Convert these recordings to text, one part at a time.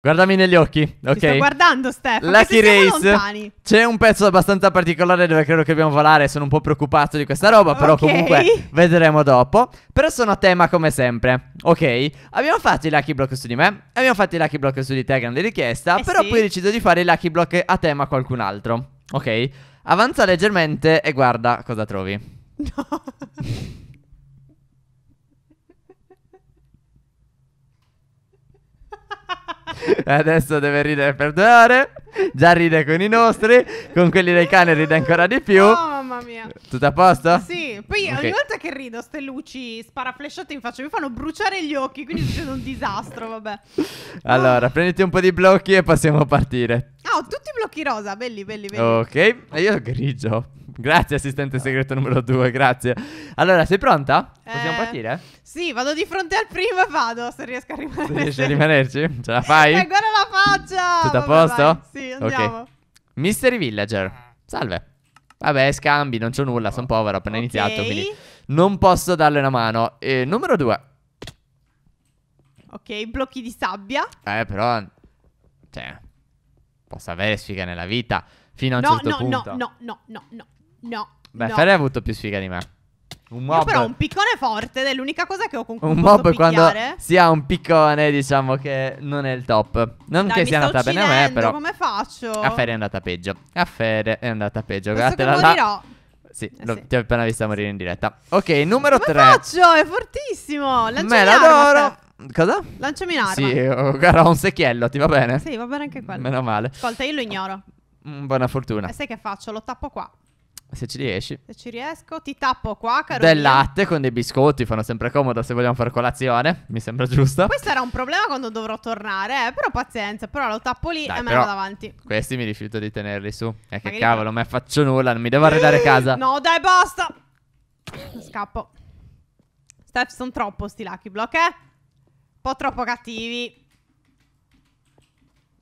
Guardami negli occhi, ok? Ti sto guardando, Steph. Lucky Race. C'è un pezzo abbastanza particolare dove credo che dobbiamo volare. Sono un po' preoccupato di questa roba, però okay. comunque vedremo dopo. Però sono a tema come sempre, ok? Abbiamo fatto i Lucky Block su di me, abbiamo fatto i Lucky Block su di te grande richiesta, eh però sì. poi ho deciso di fare i Lucky Block a tema qualcun altro, ok? Avanza leggermente e guarda cosa trovi. No. Adesso deve ridere per due ore. Già ride con i nostri, con quelli dei cani ride ancora di più. Oh, mamma mia. Tutto a posto? Sì. Poi okay. ogni volta che rido, ste luci sparaflesciate in faccia mi fanno bruciare gli occhi. Quindi succede un disastro, vabbè. Allora, oh. prenditi un po' di blocchi e possiamo partire. Ah, oh, tutti blocchi rosa. Belli, belli, belli. Ok. E io grigio. Grazie, assistente segreto numero 2, grazie. Allora, sei pronta? Possiamo Eh, partire? Sì, vado di fronte al primo e vado, se riesco a rimanere. Riesci a rimanerci? Ce la fai? Eh, ancora la faccia! Tutto a posto? vai. Sì, andiamo. Ok. Mystery Villager. Salve. Vabbè, scambi, non c'ho nulla, sono povero, ho appena Ok. iniziato, quindi non posso darle una mano. E numero 2. Ok, blocchi di sabbia. Eh, però cioè posso avere sfiga nella vita fino a un no, certo no, punto. no, no, no, no, no. No. Beh, no. Ferre ha avuto più sfiga di me. Un mob. Io però un piccone forte ed è l'unica cosa che ho con cui Un mob quando si ha un piccone, diciamo che non è il top. Non Dai, che sia andata bene a me, però. come faccio? A Ferri è andata peggio. A Ferri è andata peggio. Guardate la morirò. Sì, eh lo, ti ho appena vista morire in diretta. Ok, numero 3. Come tre. faccio? È fortissimo. Lanciami me l'adoro. Cosa? Lanciami un'arma. Sì, oh, guarda, ho un secchiello, ti va bene? Sì, va bene anche quello. Meno male. Ascolta, io lo ignoro. Mm, buona fortuna. E sai che faccio? Lo tappo qua. Se ci riesci. Se ci riesco, ti tappo qua, caro. Del latte con dei biscotti, fanno sempre comodo se vogliamo fare colazione, mi sembra giusto. Questo era un problema quando dovrò tornare, eh, però pazienza, però lo tappo lì Dai, e me lo davanti. Questi mi rifiuto di tenerli su. E eh, che Magari cavolo, non mi faccio nulla, non mi devo arredare casa. No, dai, basta. Scappo. Steph, sono troppo sti lucky block, eh? Un po' troppo cattivi.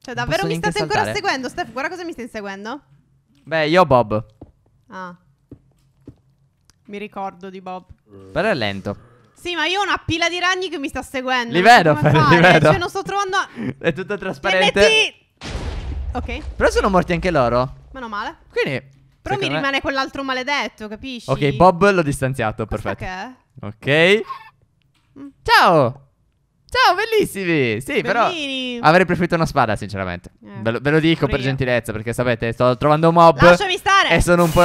Cioè, davvero mi state saltare. ancora seguendo, Steph? Guarda cosa mi stai inseguendo. Beh, io Bob. Ah. Mi ricordo di Bob. Però è lento. Sì, ma io ho una pila di ragni che mi sta seguendo. Li vedo, Fer, li vedo. Cioè, non sto trovando... è tutto trasparente. TNT! Ok. Però sono morti anche loro. Meno male. Quindi... Però mi me... rimane quell'altro maledetto, capisci? Ok, Bob l'ho distanziato, Cosa perfetto. Che? Ok. Mm. Ciao! Ciao, bellissimi! Sì, Bellini. però avrei preferito una spada, sinceramente. Eh. Ve, lo, ve, lo, dico per io. gentilezza, perché sapete, sto trovando un mob. Lasciami stare. E eh, sono un po'.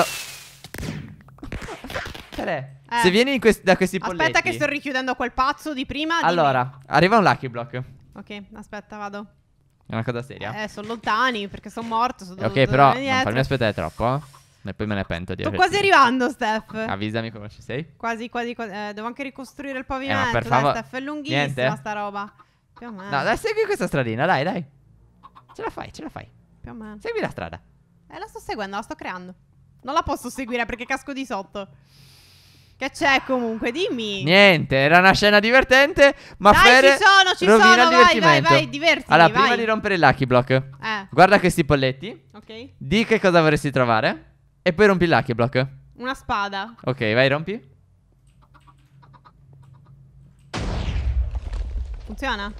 Eh. Se vieni quest da questi polletti Aspetta che sto richiudendo quel pazzo di prima dimmi. Allora, arriva un lucky block Ok, aspetta, vado È una cosa seria Eh, sono lontani perché sono morto sono Ok, però non farmi aspettare troppo eh. E poi me ne pento di Sto quasi arrivando, Steph Avvisami come ci sei Quasi, quasi, quasi. Eh, Devo anche ricostruire il eh, pavimento eh, per favore. Steph, è lunghissima Niente. sta roba Più o meno No, dai, segui questa stradina, dai, dai Ce la fai, ce la fai Più o meno Segui la strada eh, la sto seguendo, la sto creando. Non la posso seguire perché casco di sotto. Che c'è comunque? Dimmi. Niente, era una scena divertente, ma Dai, Fere ci sono, ci sono, il vai, vai, vai, divertiti, Allora, vai. prima di rompere il Lucky Block, eh. guarda questi polletti. Ok. Di che cosa vorresti trovare e poi rompi il Lucky Block. Una spada. Ok, vai, rompi. Funziona?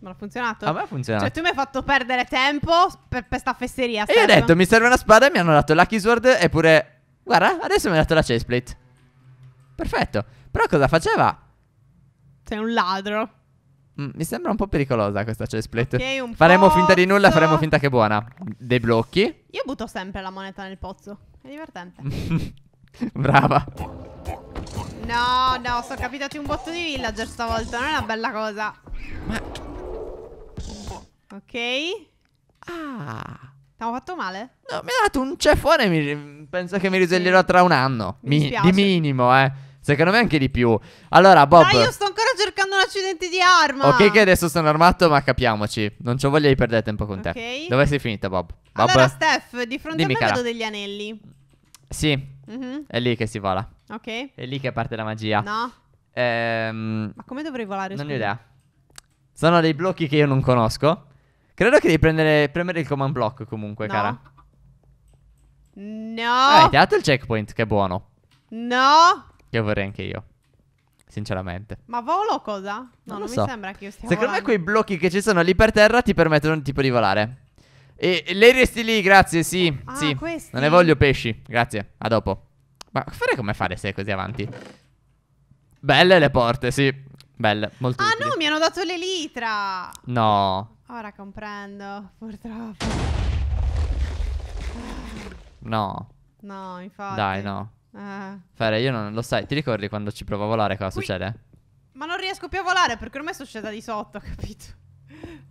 Ma ha funzionato? A me ha funzionato. Cioè, tu mi hai fatto perdere tempo per, questa fesseria. E io ho detto, mi serve una spada. E mi hanno dato Lucky Sword. E pure, guarda, adesso mi hanno dato la chestplate. Perfetto. Però cosa faceva? Sei un ladro. Mm, mi sembra un po' pericolosa questa chestplate. Okay, un faremo pozzo. finta di nulla, faremo finta che è buona. Dei blocchi. Io butto sempre la moneta nel pozzo. È divertente. Brava. No, no, sono capitati un botto di villager stavolta. Non è una bella cosa. Ma Ok. Ah. T'ho fatto male? No, mi ha dato un ceffone. Mi... Penso che mi risveglierò tra un anno. Mi mi... di minimo, eh. Secondo me anche di più. Allora, Bob. Ma io sto ancora cercando un accidente di arma. Ok, che adesso sono armato, ma capiamoci. Non ci voglia di perdere tempo con te. Ok. Dove sei finita, Bob? Bob? Allora, Steph, di fronte Dimmi, a me cara. vedo degli anelli. Sì. Mm-hmm. È lì che si vola. Ok. È lì che parte la magia. No. Ehm... Ma come dovrei volare? Non ho idea. Sono dei blocchi che io non conosco. Credo che devi prendere, premere il command block comunque, no. cara. No. Ah, hai dato il checkpoint, che buono. No. Che vorrei anche io. Sinceramente. Ma volo cosa? No, non, non so. mi sembra che io stia Secondo volando. me quei blocchi che ci sono lì per terra ti permettono tipo di volare. E, e lei resti lì, grazie, sì. Ah, sì. Questi. Non ne voglio pesci, grazie. A dopo. Ma fare come fare se è così avanti? Belle le porte, sì. Belle, molto Ah utili. no, mi hanno dato l'elitra. No. Ora comprendo, purtroppo. No. No, infatti. Dai, no. Eh. Fere, io non lo sai. Ti ricordi quando ci provo a volare cosa Qui... succede? Ma non riesco più a volare perché ormai sono scesa di sotto, capito?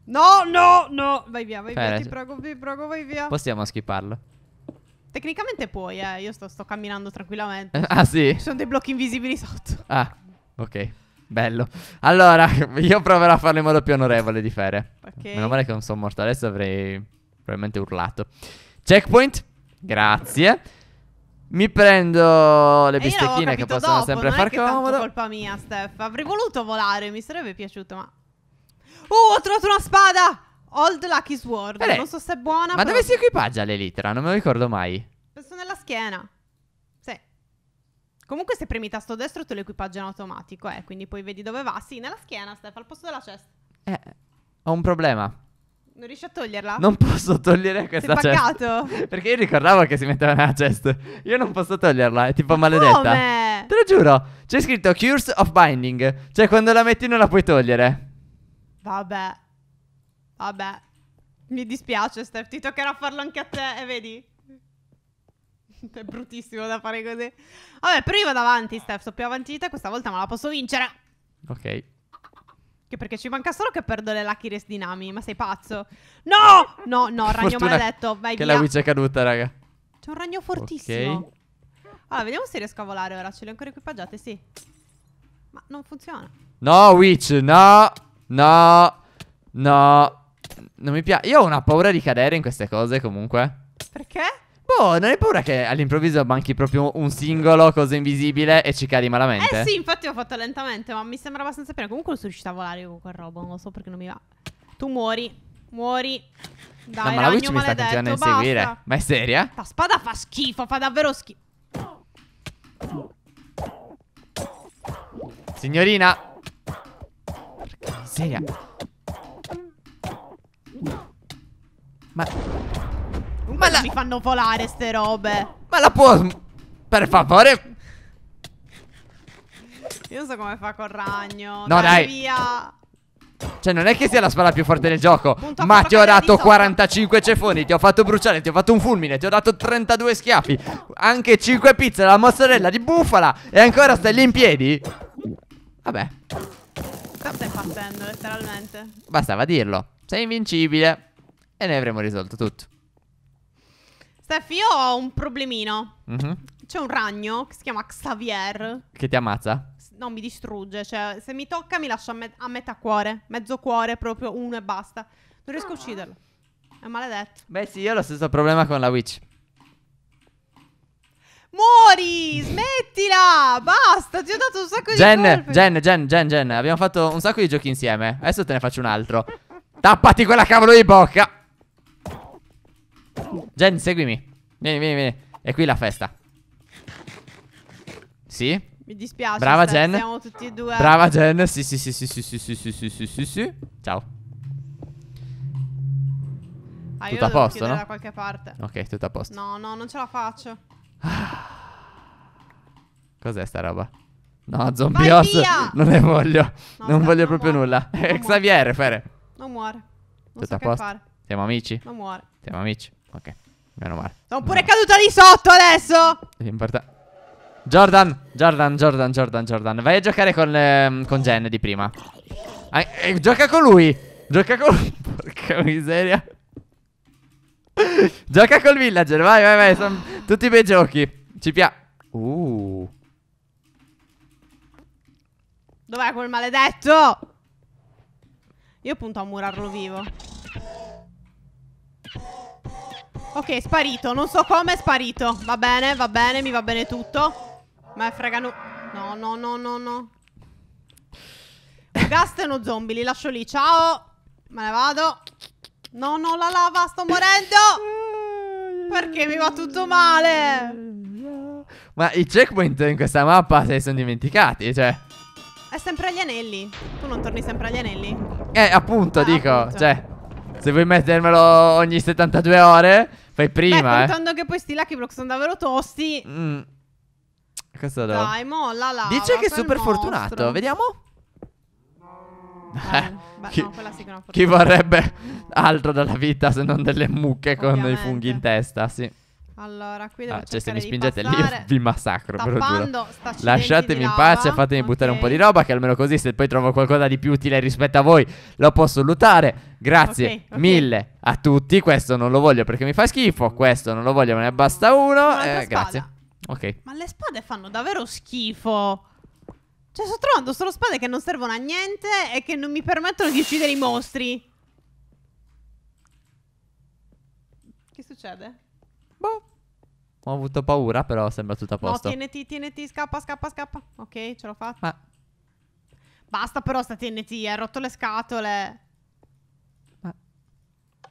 No, no, no. Vai via, vai Fere, via. Ti prego, ti prego, vai via. Possiamo skipparlo. Tecnicamente puoi, eh. Io sto, sto camminando tranquillamente. ah, sì? Ci sono dei blocchi invisibili sotto. Ah, ok. Bello. Allora, io proverò a farlo in modo più onorevole di Fere. Okay. Meno male che non sono morto, adesso avrei probabilmente urlato. Checkpoint, grazie. Mi prendo le eh, bistecchine che possono dopo, sempre far comodo. Non è colpa mia, Steph. Avrei voluto volare, mi sarebbe piaciuto, ma... Uh, ho trovato una spada! Old Lucky Sword. Beh, non so se è buona, Ma però... dove si equipaggia l'elitra? Non me lo ricordo mai. Penso nella schiena. Comunque se premi tasto destro te lo equipaggia in automatico, eh, quindi poi vedi dove va. Sì, nella schiena, Steph, al posto della chest. Eh, ho un problema. Non riesci a toglierla? Non posso togliere questa Sei paccato? chest. Perché io ricordavo che si metteva nella chest. Io non posso toglierla, è tipo Ma maledetta. Come? Te lo giuro. C'è scritto Cures of Binding. Cioè quando la metti non la puoi togliere. Vabbè. Vabbè. Mi dispiace, Steph, ti toccherà farlo anche a te, e eh, vedi? è bruttissimo da fare così. Vabbè, però io vado avanti, Steph. Sto più avanti di te. Questa volta me la posso vincere. Ok. Che perché ci manca solo che perdo le Lucky Race Dinami. Ma sei pazzo? No! No, no, ragno Fortuna maledetto. Vai che via. la Witch è caduta, raga. C'è un ragno fortissimo. Ok. Allora, vediamo se riesco a volare ora. Ce le ho ancora equipaggiate, sì. Ma non funziona. No, Witch, no. No. No. Non mi piace. Io ho una paura di cadere in queste cose, comunque. Perché? Boh, non hai paura che all'improvviso manchi proprio un singolo, cosa invisibile, e ci cadi malamente? Eh sì, infatti ho fatto lentamente, ma mi sembra abbastanza bene. Comunque non sono riuscita a volare con quel robot, non lo so perché non mi va. Tu muori, muori. Dai, no, ma la Witch mi sta continuando a inseguire. Ma è seria? La spada fa schifo, fa davvero schifo. Signorina! Porca miseria. Ma... Ma la... mi fanno volare ste robe. Ma la può... Per favore... Io so come fa col ragno. No, dai. dai. Via. Cioè, non è che sia la spada più forte del gioco. Punto ma ti ho dato 45 cefoni, ti ho fatto bruciare, ti ho fatto un fulmine, ti ho dato 32 schiaffi, anche 5 pizze, la mozzarella di bufala. E ancora stai lì in piedi? Vabbè. Cosa stai facendo, letteralmente? Bastava dirlo. Sei invincibile. E ne avremo risolto tutto. Steph, io ho un problemino. Mm-hmm. C'è un ragno che si chiama Xavier. Che ti ammazza? No, mi distrugge. Cioè, se mi tocca mi lascia a, met- a metà cuore. Mezzo cuore, proprio uno e basta. Non riesco a ah. ucciderlo. È maledetto. Beh, sì, io ho lo stesso problema con la witch. Muori! Smettila! Basta, ti ho dato un sacco Gen, di colpi. Gen, Gen, Gen, Gen, abbiamo fatto un sacco di giochi insieme. Adesso te ne faccio un altro. Tappati quella cavolo di bocca. Gen, seguimi. Vieni, vieni, vieni. È qui la festa. Sì? Mi dispiace. Brava Jen. Siamo tutti e due. Brava Jen. Sì, sì, sì, sì, sì, sì, sì, sì, sì, sì, sì, sì. Ciao. Ah, tutto a posto, no? da qualche parte. Ok, tutto a posto. No, no, non ce la faccio. Cos'è sta roba? No, zombios. Non ne voglio. No, non voglio non proprio muore. nulla. Xavier, Fere. Non muore. Non tutto so a posto. Fare. Siamo amici? Non muore. Siamo amici. Ok, meno male. Sono pure no. caduta di sotto adesso. Importa- Jordan, Jordan, Jordan, Jordan, Jordan. Vai a giocare con, eh, con Jen di prima. Eh, eh, gioca con lui. Gioca con lui. Porca miseria. gioca col villager. Vai, vai, vai. Sono tutti bei giochi. Ci piace. Uh. Dov'è quel maledetto? Io punto a murarlo vivo. Ok, è sparito. Non so come è sparito. Va bene, va bene, mi va bene tutto. Ma è frega no... No, no, no, no, no. gast e uno zombie, li lascio lì. Ciao. Me ne vado. No, no, la lava, sto morendo. Perché mi va tutto male? Ma i checkpoint in questa mappa se ne sono dimenticati, cioè. È sempre agli anelli. Tu non torni sempre agli anelli? Eh, appunto, eh, dico. Appunto. Cioè, se vuoi mettermelo ogni 72 ore... Fai prima. Beh, eh. contando eh. che poi sti Lucky Block sono davvero tosti. Mm. Cosa do? Dai, molla la. Dice che è super fortunato. Vediamo. Eh, beh, chi, no, chi vorrebbe altro dalla vita se non delle mucche Ovviamente. con i funghi in testa? Sì. Allora, qui devo ah, Cioè, se mi spingete lì, vi massacro, Tappando, ve Lasciatemi in pace, fatemi okay. buttare un po' di roba, che almeno così se poi trovo qualcosa di più utile rispetto a voi, lo posso lootare. Grazie okay, okay. mille a tutti. Questo non lo voglio perché mi fa schifo, questo non lo voglio, ma ne basta uno. Eh, grazie. Ok. Ma le spade fanno davvero schifo. Cioè, sto trovando solo spade che non servono a niente e che non mi permettono di uccidere i mostri. Che succede? Boh. Ho avuto paura, però sembra tutto a posto. No, TNT, TNT, scappa, scappa, scappa. Ok, ce l'ho fatta. Ma... Ah. Basta però sta TNT, hai rotto le scatole. Ma, ah.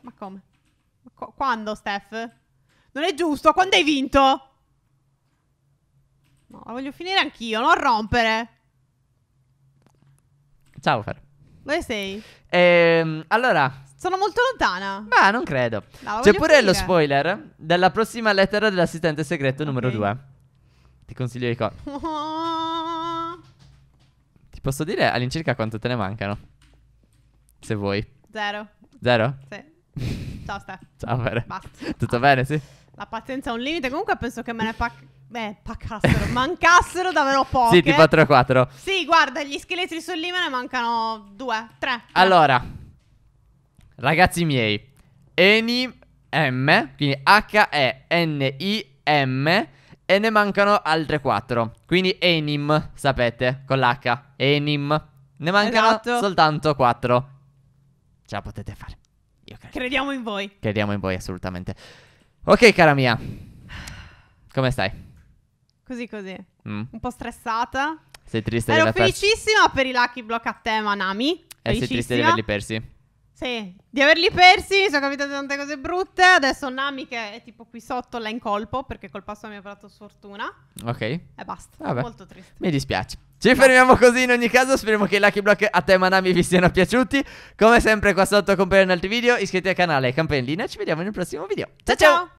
Ma come? Ma co quando, Steph? Non è giusto, quando hai vinto? No, la voglio finire anch'io, non rompere. Ciao, Fer. Dove sei? Ehm, allora, sono molto lontana. Ma non credo. No, C'è pure finire. lo spoiler della prossima lettera dell'assistente segreto okay. numero 2. Ti consiglio i cosa. Oh. Ti posso dire all'incirca quanto te ne mancano? Se vuoi. Zero. Zero? Sì. Ciao Steph. Ciao Vere. Basta. Tutto ah. bene, sì? La pazienza è un limite. Comunque penso che me ne pac... Beh, paccassero. mancassero davvero poche. Sì, tipo 3-4. Sì, guarda, gli scheletri sul lì ne mancano 2, 3. Allora... Ragazzi miei, Enim, quindi H-E-N-I-M, e ne mancano altre quattro. Quindi Enim, sapete, con l'H, Enim. Ne mancano esatto. soltanto quattro. Ce la potete fare. Io credo. Crediamo in voi. Crediamo in voi, assolutamente. Ok, cara mia. Come stai? Così così. Mm. Un po' stressata. Sei triste Ero di aver felicissima per i lucky block a te, Manami. E eh, sei triste di averli persi. Sì, di averli persi mi sono capitate tante cose brutte. Adesso Nami che è tipo qui sotto la incolpo perché col passo mi ha portato sfortuna. Ok. E basta. Vabbè. Molto triste. Mi dispiace. Ci fermiamo così in ogni caso, speriamo che i Lucky Block a tema Nami vi siano piaciuti. Come sempre qua sotto compaiono altri video, Iscriviti al canale, campanellina, ci vediamo nel prossimo video. ciao! ciao. ciao.